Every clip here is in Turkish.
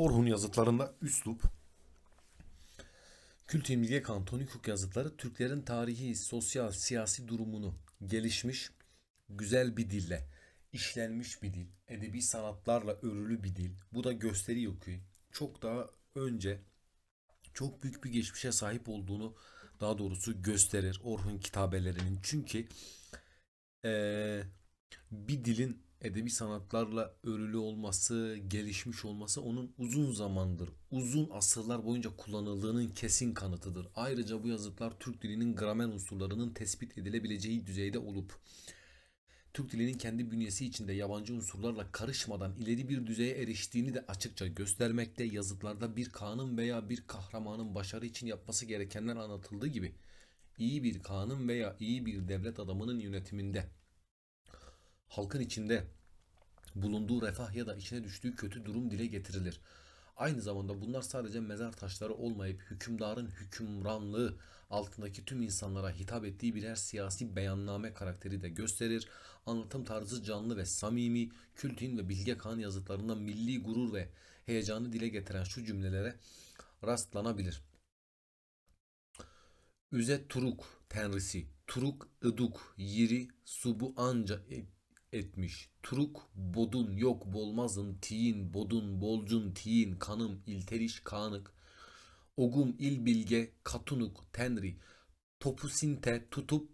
Orhun yazıtlarında üslup, Kült Emiliye Kantonu hukuk yazıtları Türklerin tarihi, sosyal, siyasi durumunu gelişmiş, güzel bir dille, işlenmiş bir dil, edebi sanatlarla örülü bir dil. Bu da gösteri yoku. Çok daha önce çok büyük bir geçmişe sahip olduğunu daha doğrusu gösterir Orhun kitabelerinin. Çünkü ee, bir dilin edebi sanatlarla örülü olması, gelişmiş olması onun uzun zamandır, uzun asırlar boyunca kullanıldığının kesin kanıtıdır. Ayrıca bu yazıtlar Türk dilinin gramer unsurlarının tespit edilebileceği düzeyde olup Türk dilinin kendi bünyesi içinde yabancı unsurlarla karışmadan ileri bir düzeye eriştiğini de açıkça göstermekte yazıtlarda bir kanun veya bir kahramanın başarı için yapması gerekenler anlatıldığı gibi iyi bir kanun veya iyi bir devlet adamının yönetiminde halkın içinde bulunduğu refah ya da içine düştüğü kötü durum dile getirilir. Aynı zamanda bunlar sadece mezar taşları olmayıp hükümdarın hükümranlığı altındaki tüm insanlara hitap ettiği birer siyasi beyanname karakteri de gösterir. Anlatım tarzı canlı ve samimi, Kültin ve Bilge kan yazıtlarında milli gurur ve heyecanı dile getiren şu cümlelere rastlanabilir. Üze Turuk tenrisi, Turuk iduk yiri subu anca, etmiş. Turuk, bodun, yok bolmazın, tiyin, bodun, bolcun, tiyin, kanım, ilteriş, kanık, ogum, il bilge, katunuk, tenri, topusinte, tutup,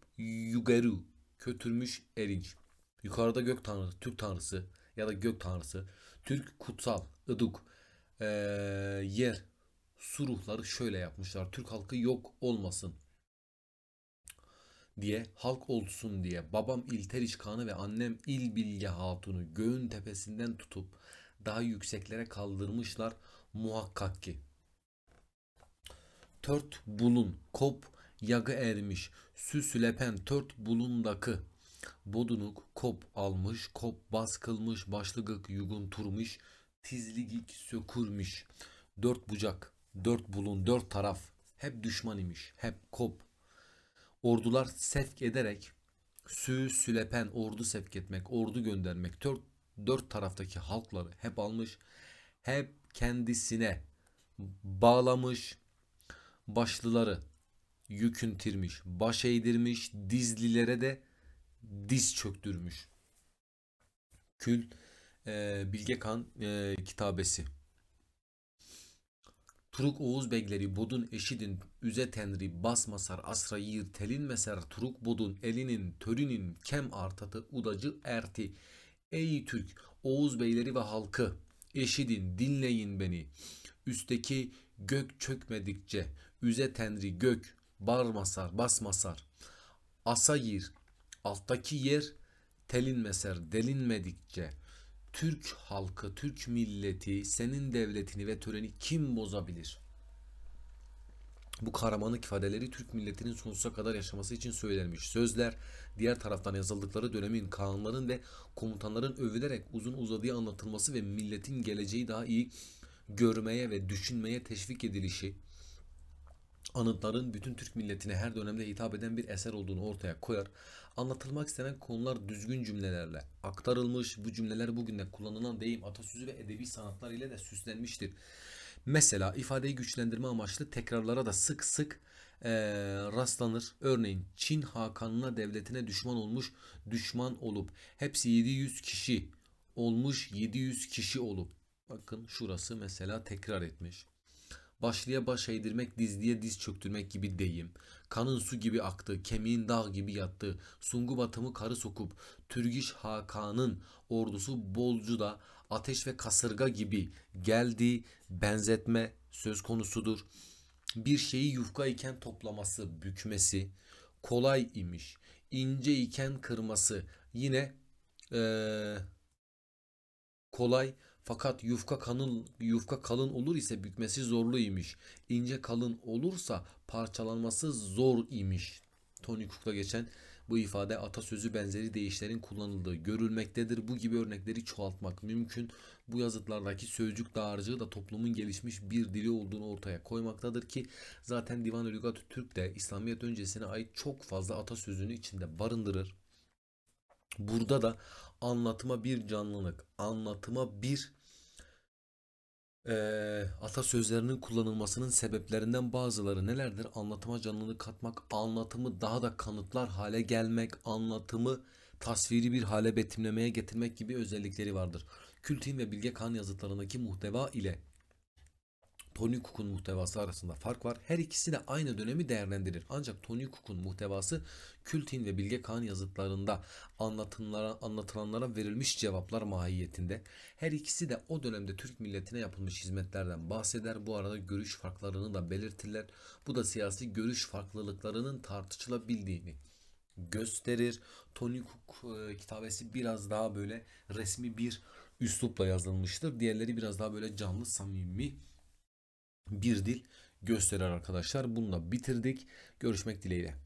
yugeru, kötürmüş, erinç. Yukarıda gök tanrısı, Türk tanrısı ya da gök tanrısı, Türk kutsal, ıduk, ee, yer, su ruhları şöyle yapmışlar. Türk halkı yok olmasın diye halk olsun diye babam İlteriş Kağan'ı ve annem İl Bilge Hatun'u göğün tepesinden tutup daha yükseklere kaldırmışlar muhakkak ki. Tört bulun, kop, yagı ermiş, süslepen tört bulundakı. Bodunuk kop almış, kop baskılmış, başlıgık turmuş, tizligik sökürmüş. Dört bucak, dört bulun, dört taraf, hep düşman imiş, hep kop, ordular sevk ederek Sü, Sülepen ordu sevk etmek, ordu göndermek dört, dört taraftaki halkları hep almış, hep kendisine bağlamış, başlıları yüküntirmiş, baş eğdirmiş, dizlilere de diz çöktürmüş. Kül e, Bilge Kan e, kitabesi Turuk Oğuz Begleri bodun eşidin üze tenri basmasar asra yir telin meser Turuk bodun elinin törünün kem artatı udacı erti. Ey Türk Oğuz Beyleri ve halkı eşidin dinleyin beni. Üstteki gök çökmedikçe üze tenri gök barmasar basmasar. Asa yir alttaki yer telin meser delinmedikçe Türk halkı, Türk milleti, senin devletini ve töreni kim bozabilir? Bu Karamanlık ifadeleri Türk milletinin sonsuza kadar yaşaması için söylenmiş sözler, diğer taraftan yazıldıkları dönemin kağanların ve komutanların övülerek uzun uzadıya anlatılması ve milletin geleceği daha iyi görmeye ve düşünmeye teşvik edilişi, anıtların bütün Türk milletine her dönemde hitap eden bir eser olduğunu ortaya koyar. Anlatılmak istenen konular düzgün cümlelerle aktarılmış, bu cümleler bugün de kullanılan deyim, atasözü ve edebi sanatlar ile de süslenmiştir. Mesela ifadeyi güçlendirme amaçlı tekrarlara da sık sık e, rastlanır. Örneğin Çin Hakanlığa devletine düşman olmuş, düşman olup hepsi 700 kişi olmuş, 700 kişi olup. Bakın şurası mesela tekrar etmiş başlıya baş eğdirmek, dizliye diz çöktürmek gibi deyim. Kanın su gibi aktı, kemiğin dağ gibi yattı. Sungu batımı karı sokup, Türgiş Hakan'ın ordusu bolcu da ateş ve kasırga gibi geldi, benzetme söz konusudur. Bir şeyi yufka iken toplaması, bükmesi, kolay imiş, ince iken kırması, yine ee, kolay fakat yufka kalın yufka kalın olur ise bükmesi zorlu imiş. İnce kalın olursa parçalanması zor imiş. Tony Cook'la geçen bu ifade atasözü benzeri deyişlerin kullanıldığı görülmektedir. Bu gibi örnekleri çoğaltmak mümkün. Bu yazıtlardaki sözcük dağarcığı da toplumun gelişmiş bir dili olduğunu ortaya koymaktadır ki zaten Divan Lügat Türk de İslamiyet öncesine ait çok fazla atasözünü içinde barındırır. Burada da Anlatıma bir canlılık, anlatıma bir e, atasözlerinin kullanılmasının sebeplerinden bazıları nelerdir? Anlatıma canlılık katmak, anlatımı daha da kanıtlar hale gelmek, anlatımı tasviri bir hale betimlemeye getirmek gibi özellikleri vardır. Kültin ve Bilge Kağan yazıtlarındaki muhteva ile Tony Cook'un muhtevası arasında fark var. Her ikisi de aynı dönemi değerlendirir. Ancak Tony Cook'un muhtevası Kültin ve Bilge Kağan yazıtlarında anlatılanlara, anlatılanlara verilmiş cevaplar mahiyetinde. Her ikisi de o dönemde Türk milletine yapılmış hizmetlerden bahseder. Bu arada görüş farklarını da belirtirler. Bu da siyasi görüş farklılıklarının tartışılabildiğini gösterir. Tony Cook e, kitabesi biraz daha böyle resmi bir üslupla yazılmıştır. Diğerleri biraz daha böyle canlı, samimi bir dil gösterir arkadaşlar. Bununla bitirdik. Görüşmek dileğiyle.